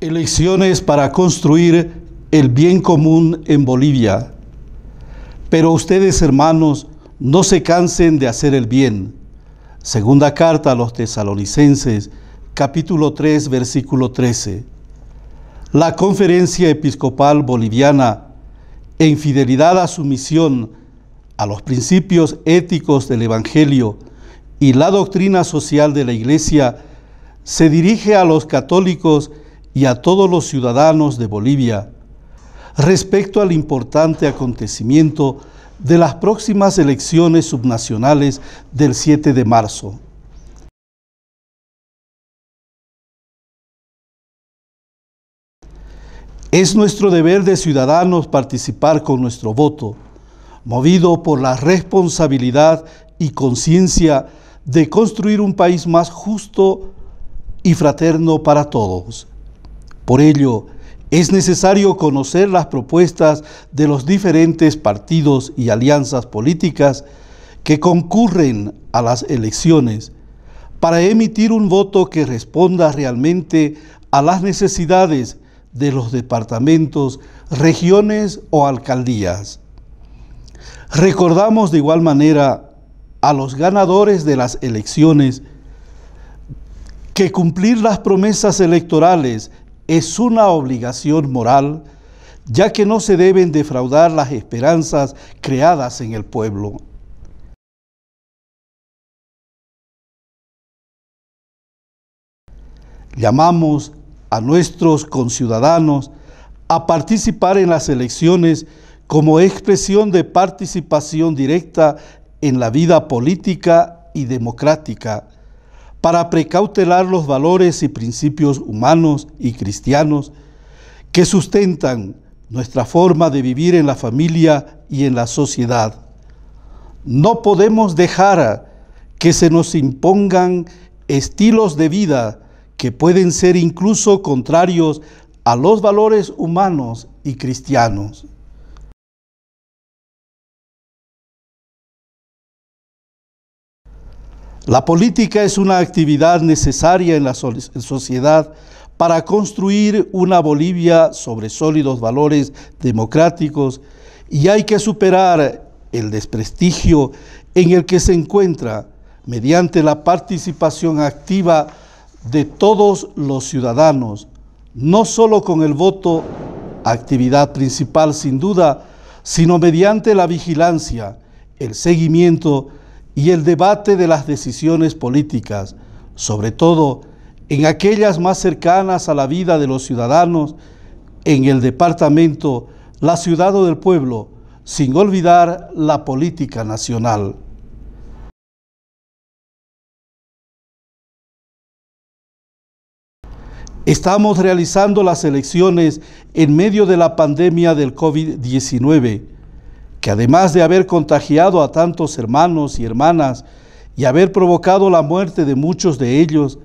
Elecciones para construir el bien común en Bolivia. Pero ustedes, hermanos, no se cansen de hacer el bien. Segunda carta a los tesalonicenses, capítulo 3, versículo 13. La conferencia episcopal boliviana, en fidelidad a su misión, a los principios éticos del Evangelio y la doctrina social de la Iglesia, se dirige a los católicos y a todos los ciudadanos de Bolivia respecto al importante acontecimiento de las próximas elecciones subnacionales del 7 de marzo. Es nuestro deber de ciudadanos participar con nuestro voto, movido por la responsabilidad y conciencia de construir un país más justo y fraterno para todos. Por ello, es necesario conocer las propuestas de los diferentes partidos y alianzas políticas que concurren a las elecciones para emitir un voto que responda realmente a las necesidades de los departamentos, regiones o alcaldías. Recordamos de igual manera a los ganadores de las elecciones que cumplir las promesas electorales es una obligación moral, ya que no se deben defraudar las esperanzas creadas en el pueblo. Llamamos a nuestros conciudadanos a participar en las elecciones como expresión de participación directa en la vida política y democrática para precautelar los valores y principios humanos y cristianos que sustentan nuestra forma de vivir en la familia y en la sociedad. No podemos dejar que se nos impongan estilos de vida que pueden ser incluso contrarios a los valores humanos y cristianos. La política es una actividad necesaria en la sociedad para construir una Bolivia sobre sólidos valores democráticos y hay que superar el desprestigio en el que se encuentra mediante la participación activa de todos los ciudadanos, no solo con el voto, actividad principal sin duda, sino mediante la vigilancia, el seguimiento y el debate de las decisiones políticas, sobre todo en aquellas más cercanas a la vida de los ciudadanos, en el departamento, la ciudad o del pueblo, sin olvidar la política nacional. Estamos realizando las elecciones en medio de la pandemia del COVID-19 que además de haber contagiado a tantos hermanos y hermanas y haber provocado la muerte de muchos de ellos,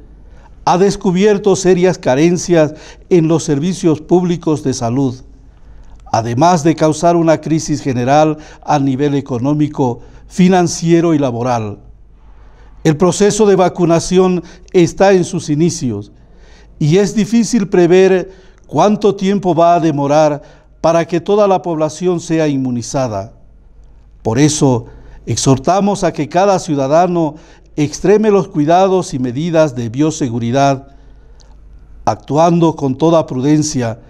ha descubierto serias carencias en los servicios públicos de salud, además de causar una crisis general a nivel económico, financiero y laboral. El proceso de vacunación está en sus inicios y es difícil prever cuánto tiempo va a demorar para que toda la población sea inmunizada. Por eso, exhortamos a que cada ciudadano extreme los cuidados y medidas de bioseguridad, actuando con toda prudencia,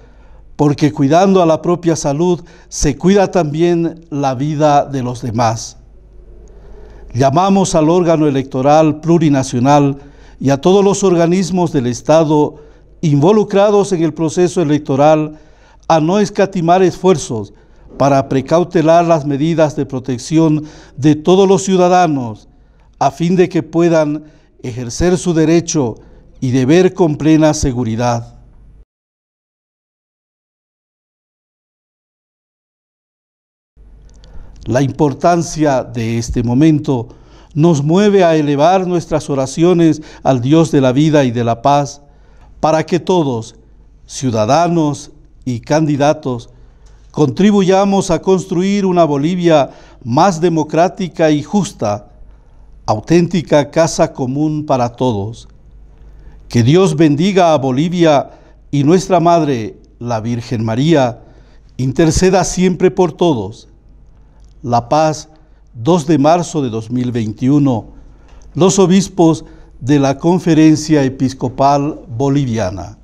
porque cuidando a la propia salud se cuida también la vida de los demás. Llamamos al órgano electoral plurinacional y a todos los organismos del Estado involucrados en el proceso electoral a no escatimar esfuerzos para precautelar las medidas de protección de todos los ciudadanos, a fin de que puedan ejercer su derecho y deber con plena seguridad. La importancia de este momento nos mueve a elevar nuestras oraciones al Dios de la vida y de la paz, para que todos, ciudadanos y candidatos, contribuyamos a construir una Bolivia más democrática y justa, auténtica casa común para todos. Que Dios bendiga a Bolivia y nuestra Madre, la Virgen María, interceda siempre por todos. La Paz, 2 de marzo de 2021. Los obispos de la Conferencia Episcopal Boliviana.